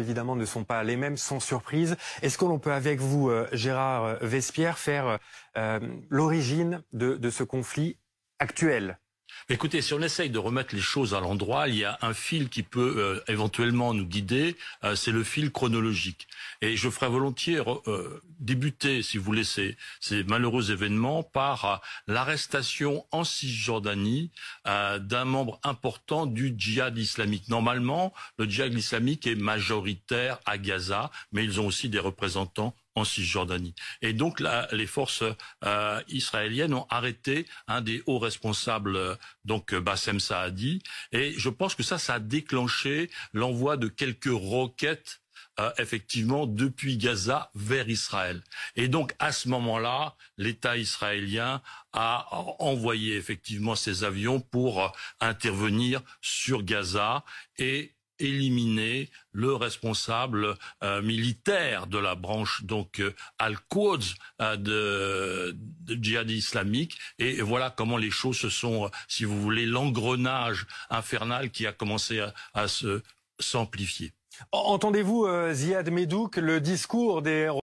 évidemment ne sont pas les mêmes, sans surprise. Est-ce que l'on peut avec vous, euh, Gérard euh, Vespierre, faire euh, l'origine de ce conflit actuel Écoutez, si on essaye de remettre les choses à l'endroit, il y a un fil qui peut euh, éventuellement nous guider, euh, c'est le fil chronologique. Et je ferai volontiers euh, débuter, si vous laissez ces malheureux événements, par l'arrestation en Cisjordanie d'un membre important du djihad islamique. Normalement, le djihad islamique est majoritaire à Gaza, mais ils ont aussi des représentants et donc les forces euh, israéliennes ont arrêté un des hauts responsables, donc euh, Bassem Saadi, et je pense que ça, ça a déclenché l'envoi de quelques roquettes euh, effectivement depuis Gaza vers Israël. Et donc à ce moment-là, l'État israélien a envoyé effectivement ses avions pour intervenir sur Gaza et éliminer le responsable euh, militaire de la branche donc euh, Al-Quds euh, de, djihad islamique et, voilà comment les choses se sont si vous voulez l'engrenage infernal qui a commencé à, se s'amplifier. Entendez-vous Ziad Medouk le discours des